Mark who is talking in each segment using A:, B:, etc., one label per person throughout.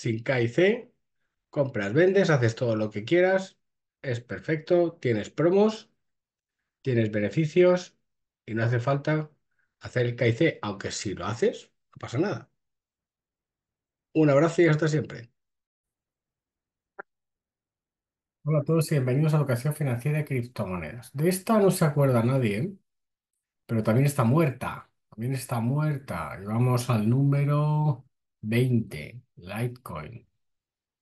A: sin K C, compras, vendes, haces todo lo que quieras, es perfecto, tienes promos, tienes beneficios y no hace falta hacer el K aunque si lo haces, no pasa nada. Un abrazo y hasta siempre. Hola a todos y bienvenidos a la Educación Financiera de Criptomonedas. De esta no se acuerda nadie, pero también está muerta. También está muerta. Y vamos al número 20, Litecoin.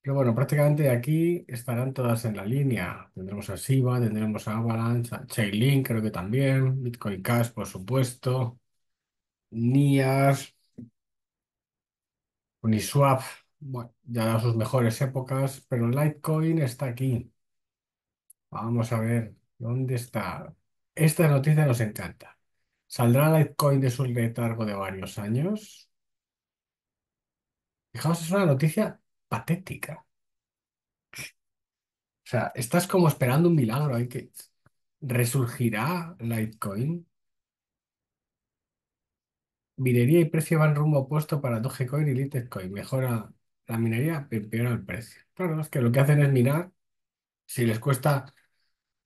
A: Pero bueno, prácticamente aquí estarán todas en la línea. Tendremos a Shiba, tendremos a Avalanche, a Chainlink creo que también, Bitcoin Cash, por supuesto, NIAS, Uniswap, bueno, ya da sus mejores épocas, pero Litecoin está aquí. Vamos a ver dónde está. Esta noticia nos encanta. ¿Saldrá Litecoin de su letargo de varios años? Fijaos, es una noticia patética. O sea, estás como esperando un milagro. Hay que... ¿Resurgirá Litecoin? Minería y precio van rumbo opuesto para Dogecoin y Litecoin. Mejora la minería, peor el precio. Claro, es que lo que hacen es minar. Si les cuesta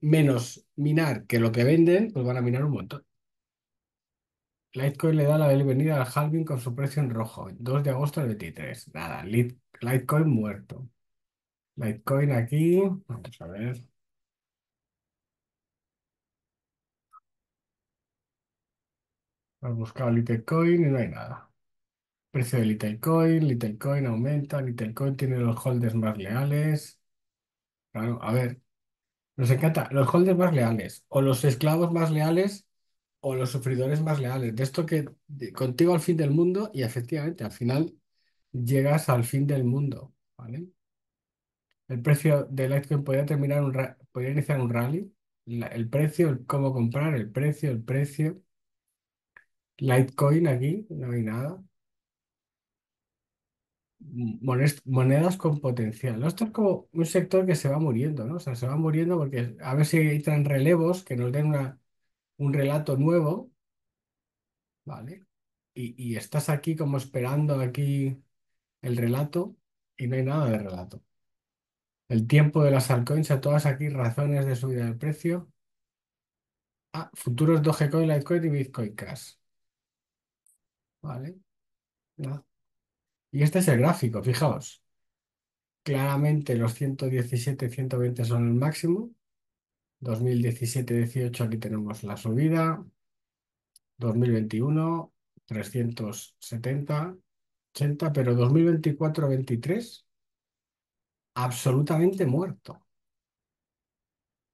A: menos minar que lo que venden, pues van a minar un montón. Litecoin le da la bienvenida al halving con su precio en rojo, 2 de agosto del 23. Nada, Litecoin muerto. Litecoin aquí, vamos a ver. a buscado Litecoin y no hay nada. Precio de Litecoin, Litecoin aumenta, Litecoin tiene los holders más leales. Claro, a ver, nos encanta los holders más leales o los esclavos más leales o los sufridores más leales. De esto que contigo al fin del mundo y efectivamente al final llegas al fin del mundo, ¿vale? El precio de Litecoin podría terminar un podría iniciar un rally. el precio, el cómo comprar, el precio, el precio. Litecoin aquí, no hay nada. monedas con potencial. Esto es como un sector que se va muriendo, ¿no? O sea, se va muriendo porque a ver si entran relevos que nos den una un relato nuevo, ¿vale? Y, estás aquí como esperando aquí el relato y no hay nada de relato. El tiempo de las altcoins a todas aquí, razones de subida del precio. Ah, futuros Dogecoin, Litecoin y Bitcoin Cash. ¿Vale? Ah. Y este es el gráfico, fijaos. Claramente los 117, 120 son el máximo. 2017-18 aquí tenemos la subida. 2021, 370, 80, pero 2024-23, absolutamente muerto. O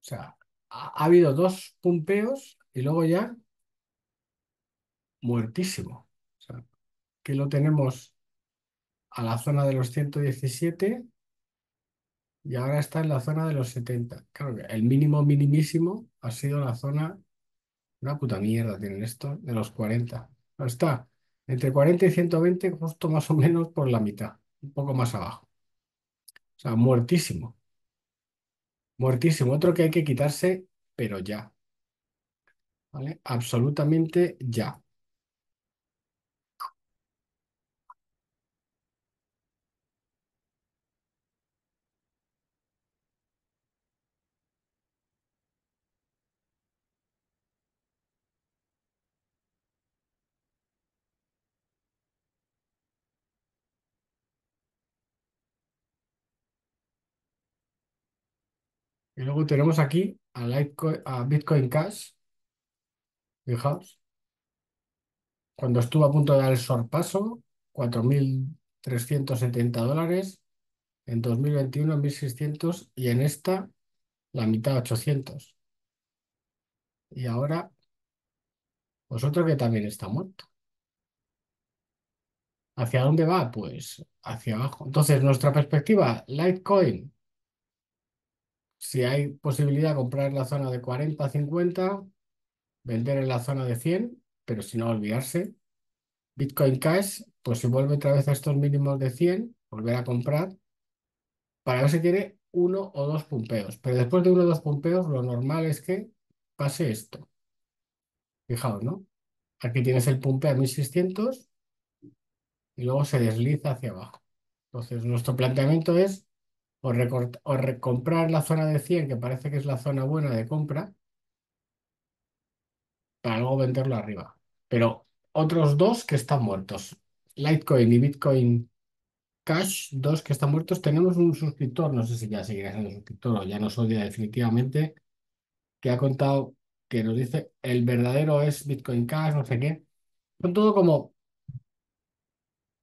A: sea, ha, habido dos pumpeos y luego ya muertísimo. O sea, que lo tenemos a la zona de los 117 y ahora está en la zona de los 70. Claro, que el mínimo minimísimo ha sido la zona, una puta mierda tienen esto, de los 40. está entre 40 y 120, justo más o menos por la mitad, un poco más abajo. O sea, muertísimo. Muertísimo. Otro que hay que quitarse, pero ya. ¿Vale? Absolutamente ya. Y luego tenemos aquí a, a Bitcoin Cash. Fijaos. Cuando estuvo a punto de dar el sorpaso, 4.370 dólares. En 2021, 1.600. Y en esta, la mitad, 800. Y ahora, vosotros que también está muerto. ¿Hacia dónde va? Pues hacia abajo. Entonces, nuestra perspectiva, Litecoin, si hay posibilidad, de comprar en la zona de 40, 50, vender en la zona de 100, pero si no, olvidarse. Bitcoin Cash, pues si vuelve otra vez a estos mínimos de 100, volver a comprar para ver si tiene uno o dos pumpeos. Pero después de uno o dos pumpeos, lo normal es que pase esto. Fijaos, ¿no? Aquí tienes el pumpeo a 1600 y luego se desliza hacia abajo. Entonces, nuestro planteamiento es o, recomprar la zona de 100, que parece que es la zona buena de compra, para luego venderlo arriba. Pero otros dos que están muertos, Litecoin y Bitcoin Cash, dos que están muertos. Tenemos un suscriptor, no sé si ya seguirá siendo suscriptor o ya nos odia definitivamente, que ha contado que nos dice el verdadero es Bitcoin Cash, no sé qué. Son todo como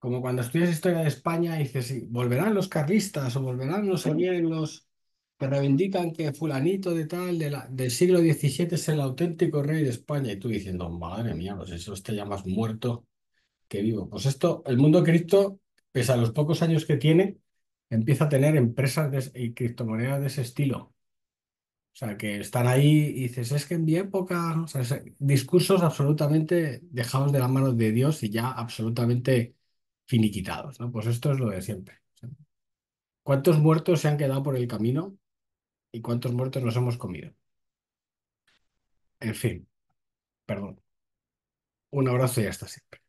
A: como cuando estudias historia de España y dices, volverán los carlistas o volverán los sé los que reivindican que fulanito de tal del siglo XVII es el auténtico rey de España. Y tú diciendo, madre mía, pues eso te llamas muerto que vivo. Pues esto, el mundo cripto, pese a los pocos años que tiene, empieza a tener empresas y criptomonedas de ese estilo. O sea, que están ahí y dices, es que en mi época, discursos absolutamente dejados de las manos de Dios y ya absolutamente finiquitados, ¿no? Pues esto es lo de siempre. ¿Cuántos muertos se han quedado por el camino y cuántos muertos nos hemos comido? En fin, perdón. Un abrazo y hasta siempre.